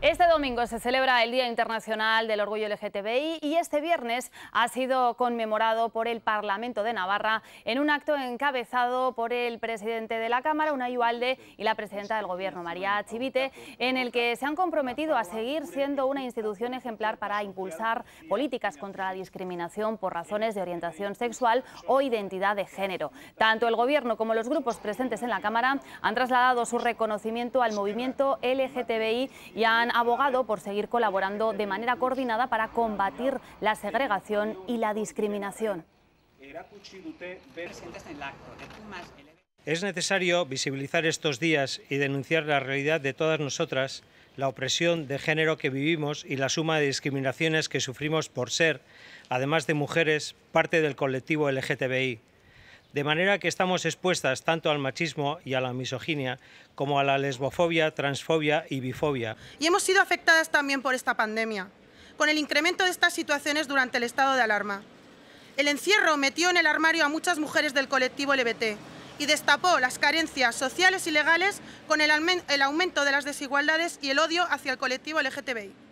Este domingo se celebra el Día Internacional del Orgullo LGTBI y este viernes ha sido conmemorado por el Parlamento de Navarra en un acto encabezado por el presidente de la Cámara, Unai Ualde, y la presidenta del Gobierno, María Chivite, en el que se han comprometido a seguir siendo una institución ejemplar para impulsar políticas contra la discriminación por razones de orientación sexual o identidad de género. Tanto el Gobierno como los grupos presentes en la Cámara han trasladado su reconocimiento al movimiento LGTBI y han abogado por seguir colaborando de manera coordinada para combatir la segregación y la discriminación. Es necesario visibilizar estos días y denunciar la realidad de todas nosotras, la opresión de género que vivimos y la suma de discriminaciones que sufrimos por ser, además de mujeres, parte del colectivo LGTBI. De manera que estamos expuestas tanto al machismo y a la misoginia como a la lesbofobia, transfobia y bifobia. Y hemos sido afectadas también por esta pandemia, con el incremento de estas situaciones durante el estado de alarma. El encierro metió en el armario a muchas mujeres del colectivo LBT y destapó las carencias sociales y legales con el, el aumento de las desigualdades y el odio hacia el colectivo LGTBI.